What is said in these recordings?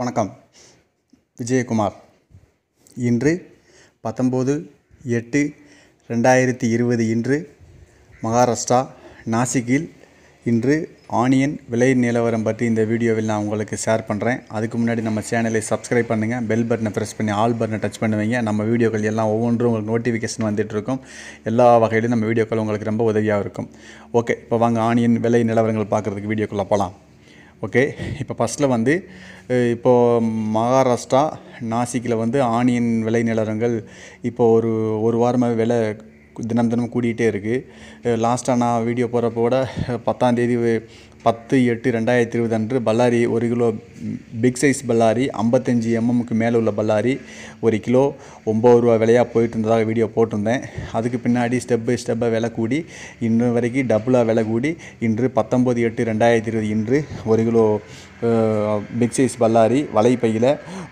வணக்கம் விஜயகுமார் இன்று பத்தொம்போது எட்டு ரெண்டாயிரத்தி இருபது இன்று மகாராஷ்டிரா நாசிக்கில் இன்று ஆனியன் விலை நிலவரம் பற்றி இந்த வீடியோவில் நான் உங்களுக்கு ஷேர் பண்ணுறேன் அதுக்கு முன்னாடி நம்ம சேனலை சப்ஸ்கிரைப் பண்ணுங்கள் பெல் பட்டனை ப்ரெஸ் பண்ணி ஆல் பட்டனை டச் பண்ணுவீங்க நம்ம வீடியோக்கள் எல்லாம் ஒவ்வொன்றும் உங்களுக்கு நோட்டிஃபிகேஷன் வந்துகிட்ருக்கும் எல்லா வகையிலும் நம்ம வீடியோக்கள் உங்களுக்கு ரொம்ப உதவியாக இருக்கும் ஓகே இப்போ வாங்க ஆனியன் விலை நிலவரங்கள் பார்க்குறதுக்கு வீடியோக்குள்ளே போகலாம் ஓகே இப்போ ஃபஸ்ட்டில் வந்து இப்போது மகாராஷ்ட்ரா நாசிக்கில் வந்து ஆனியன் விளை இப்போது ஒரு ஒரு வாரமாக விலை தினம் தினம் கூடிகிட்டே இருக்குது லாஸ்ட்டாக நான் வீடியோ போகிறப்ப கூட பத்தாந்தேதி பத்து எட்டு ரெண்டாயிரத்தி இருபது அன்று பல்லாரி ஒரு கிலோ பிக் சைஸ் பல்லாரி ஐம்பத்தஞ்சு எம்எம்க்கு மேலே உள்ள பல்லாரி ஒரு கிலோ ஒம்பது ரூபா விலையாக போயிட்டு இருந்ததாக வீடியோ போட்டிருந்தேன் அதுக்கு பின்னாடி ஸ்டெப் பை ஸ்டெப்பாக விலை கூடி இன்று வரைக்கும் டபுளாக விலை கூடி இன்று பத்தொம்பது எட்டு ரெண்டாயிரத்தி இருபது இன்று ஒரு கிலோ பிக் சைஸ் பல்லாரி வலைப்பையில்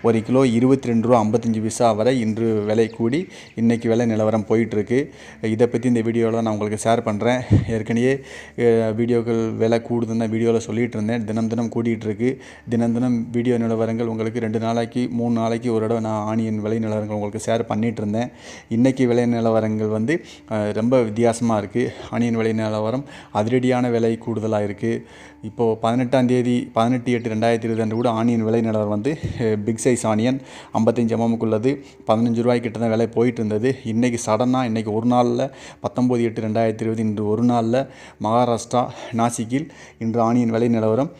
ஒரு கிலோ இருபத்தி ரெண்டு ரூபா ஐம்பத்தஞ்சு பைசா வரை இன்று விலை கூடி இன்றைக்கி விலை நிலவரம் போயிட்டுருக்கு இதை பற்றி இந்த வீடியோவில் நான் உங்களுக்கு ஷேர் பண்ணுறேன் ஏற்கனவே வீடியோக்கள் விலை கூடுதுன்னு வீடியோவில் சொல்லிகிட்டு இருந்தேன் தினம் தினம் இருக்குது தினம் தினம் வீடியோ நிலவரங்கள் உங்களுக்கு ரெண்டு நாளைக்கு மூணு நாளைக்கு ஒரு தடவை நான் ஆனியன் விலை நிலவரங்கள் உங்களுக்கு ஷேர் பண்ணிகிட்டு இருந்தேன் இன்றைக்கி விலை நிலவரங்கள் வந்து ரொம்ப வித்தியாசமாக இருக்குது ஆனியன் விலை நிலவரம் அதிரடியான விலை கூடுதலாக இருக்குது இப்போது பதினெட்டாம் தேதி பதினெட்டு எட்டு ரெண்டாயிரத்தி இருபது அன்று கூட ஆனியன் விலை நிலவரம் வந்து பிக் சைஸ் சைஸ் ஆனியன் ஐம்பத்தஞ்சு எம்எம்க்கு mm உள்ளது பதினஞ்சு ரூபாய்க்கு கிட்ட தான் விலை போயிட்டு இருந்தது இன்றைக்கி சடனாக இன்றைக்கி ஒரு நாளில் பத்தொம்போது எட்டு ரெண்டாயிரத்தி இருபது இன்று ஒரு நாளில் மகாராஷ்டிரா நாசிக்கில் இன்று ஆனியன் விலை நிலவரம்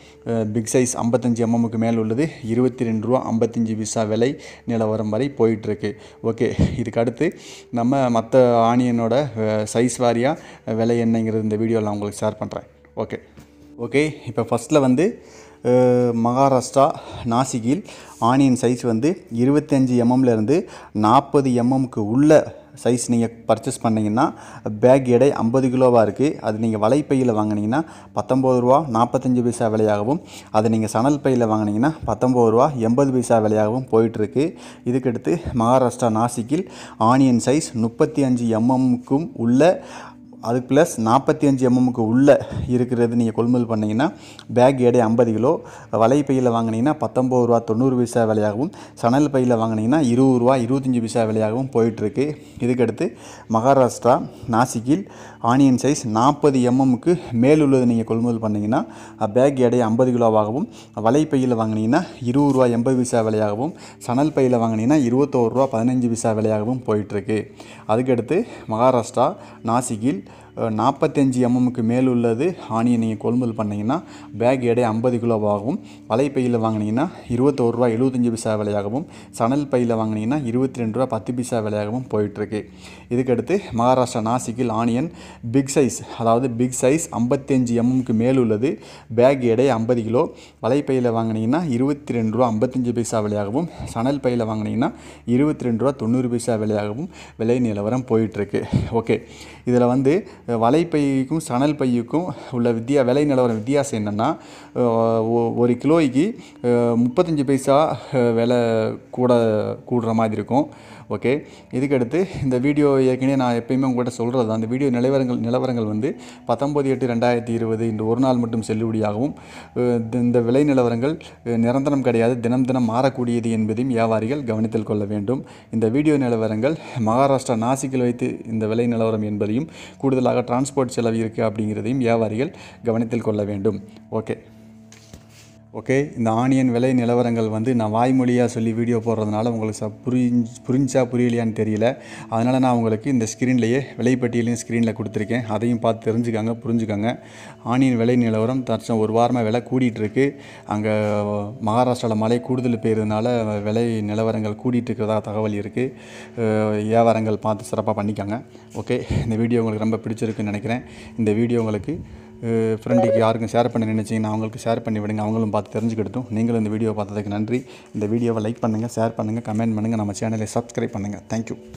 பிக் சைஸ் ஐம்பத்தஞ்சு எம்எம்க்கு mm மேல் உள்ளது இருபத்தி ரெண்டு ரூபா ஐம்பத்தஞ்சு விசா விலை நிலவரம் வரை போயிட்டுருக்கு ஓகே இதுக்கடுத்து நம்ம மற்ற ஆனியனோட சைஸ் வாரியாக விலை என்னங்கிறது இந்த வீடியோவில் நான் உங்களுக்கு ஷேர் பண்ணுறேன் ஓகே ஓகே இப்போ ஃபஸ்ட்டில் வந்து மகாராஷ்டிரா நாசிக்கில் ஆனியன் சைஸ் வந்து இருபத்தஞ்சி எம்எம்லேருந்து நாற்பது எம்எம்க்கு உள்ள சைஸ் நீங்கள் பர்ச்சேஸ் பண்ணிங்கன்னா பேக் எடை ஐம்பது கிலோவாக இருக்குது அது நீங்கள் வலைப்பையில் வாங்கினீங்கன்னா பத்தொம்பது ரூபா நாற்பத்தஞ்சு பைசா விலையாகவும் அது நீங்கள் சணல் பையில் வாங்கினீங்கன்னா பத்தொம்பது ரூபா எண்பது பைசா விலையாகவும் போயிட்டுருக்கு இதுக்கடுத்து மகாராஷ்டிரா நாசிக்கில் ஆனியன் சைஸ் முப்பத்தி அஞ்சு எம்எம்க்கும் உள்ள அதுக்கு ப்ளஸ் நாற்பத்தி அஞ்சு எம்எம்முக்கு உள்ளே இருக்கிறது நீங்கள் கொள்முதல் பண்ணிங்கன்னா பேக் எடை ஐம்பது கிலோ வலை பையில் வாங்கினீங்கன்னா பத்தொம்பது ரூபா தொண்ணூறு பைசா விலையாகவும் சணல் பையில் வாங்கினீங்கன்னா இருபது ரூபா இருபத்தஞ்சி பைசா விலையாகவும் போயிட்டுருக்கு இதுக்கடுத்து மகாராஷ்டிரா நாசிக்கில் ஆனியன் சைஸ் நாற்பது எம்எம்முக்கு மேல் உள்ளது நீங்கள் கொள்முதல் பண்ணிங்கன்னா பேக் எடை ஐம்பது கிலோவாகவும் வலை பையில் வாங்கினீங்கன்னா இருபது ரூபா எண்பது பைசா விலையாகவும் சணல் பையில் வாங்கினீங்கன்னா இருபத்தோரு ரூபா பதினஞ்சு பைசா விலையாகவும் போயிட்டுருக்கு அதுக்கடுத்து மகாராஷ்டிரா நாசிக்கில் நாற்பத்தஞ்சு எம்எம்முக்கு மேல் உள்ளது ஆனியை நீங்கள் கொள்முதல் பண்ணிங்கன்னா பேக் எடை ஐம்பது கிலோவாகவும் பையில் வாங்கினீங்கன்னா இருபத்தோரு ரூபா எழுபத்தஞ்சி பைசா விலையாகவும் சணல் பையில் வாங்கினீங்கன்னா இருபத்தி ரெண்டு ரூபா பத்து பைசா விலையாகவும் போயிட்டுருக்கு இதுக்கடுத்து மகாராஷ்டிரா நாசிக்கில் ஆனியன் பிக் சைஸ் அதாவது பிக் சைஸ் ஐம்பத்தஞ்சி எம்எம்க்கு மேல் உள்ளது பேக் எடை ஐம்பது கிலோ வலை பையில் வாங்கினீங்கன்னா இருபத்தி ரெண்டு ரூபா ஐம்பத்தஞ்சு பைசா விலையாகவும் சணல் பையில் வாங்கினீங்கன்னா இருபத்தி ரெண்டு ரூபா தொண்ணூறு பைசா விலையாகவும் விலை நிலவரம் போயிட்டுருக்கு ஓகே இதில் வந்து வலைப்பைக்கும் சணல் பையுக்கும் உள்ள வித்தியா விலை நிலவர வித்தியாசம் என்னென்னா ஒரு கிலோய்க்கு முப்பத்தஞ்சு பைசா விலை கூட கூடுற மாதிரி இருக்கும் ஓகே இதுக்கடுத்து இந்த வீடியோ ஏற்கனவே நான் எப்பயுமே உங்கள்கிட்ட சொல்கிறது அந்த வீடியோ நிலவரங்கள் நிலவரங்கள் வந்து பத்தொம்பது எட்டு ரெண்டாயிரத்தி இருபது இந்த ஒரு நாள் மட்டும் செல்லுபடியாகவும் இந்த விலை நிலவரங்கள் நிரந்தரம் கிடையாது தினம் தினம் மாறக்கூடியது என்பதையும் வியாபாரிகள் கவனத்தில் கொள்ள வேண்டும் இந்த வீடியோ நிலவரங்கள் மகாராஷ்டிரா நாசிக்கில் வைத்து இந்த விலை நிலவரம் என்பதையும் கூடுதலாக டிரான்ஸ்போர்ட் செலவு இருக்குது அப்படிங்கிறதையும் வியாபாரிகள் கவனத்தில் கொள்ள வேண்டும் ஓகே ஓகே இந்த ஆனியன் விலை நிலவரங்கள் வந்து நான் வாய்மொழியாக சொல்லி வீடியோ போடுறதுனால உங்களுக்கு ச புரிஞ்சு புரிஞ்சா புரியலையான்னு தெரியல அதனால் நான் உங்களுக்கு இந்த ஸ்க்ரீன்லேயே விலைப்பட்டியலையும் ஸ்க்ரீனில் கொடுத்துருக்கேன் அதையும் பார்த்து தெரிஞ்சுக்காங்க புரிஞ்சுக்காங்க ஆனியன் விலை நிலவரம் தற்சம் ஒரு வாரமாக விலை கூடிகிட்ருக்கு அங்கே மகாராஷ்டிராவில் மழை கூடுதல் பெய்யறதுனால விலை நிலவரங்கள் கூட்டிகிட்டு இருக்கிறதா தகவல் இருக்குது வியாபாரங்கள் பார்த்து சிறப்பாக பண்ணிக்காங்க ஓகே இந்த வீடியோ உங்களுக்கு ரொம்ப பிடிச்சிருக்குன்னு நினைக்கிறேன் இந்த வீடியோ உங்களுக்கு ஃப்ரெண்டுக்கு யாருக்கும் ஷேர் பண்ண நினச்சிங்கன்னா அவங்களுக்கு ஷேர் பண்ணி விடுங்க அவங்களும் பார்த்து தெரிஞ்சுக்கிட்டும் நீங்களும் இந்த வீடியோ பார்த்ததுக்கு நன்றி இந்த வீடியோவை லைக் பண்ணுங்கள் ஷேர் பண்ணுங்கள் கமெண்ட் பண்ணுங்கள் நம்ம சேனலை சப்ஸ்கிரைப் பண்ணுங்கள் தேங்க்யூ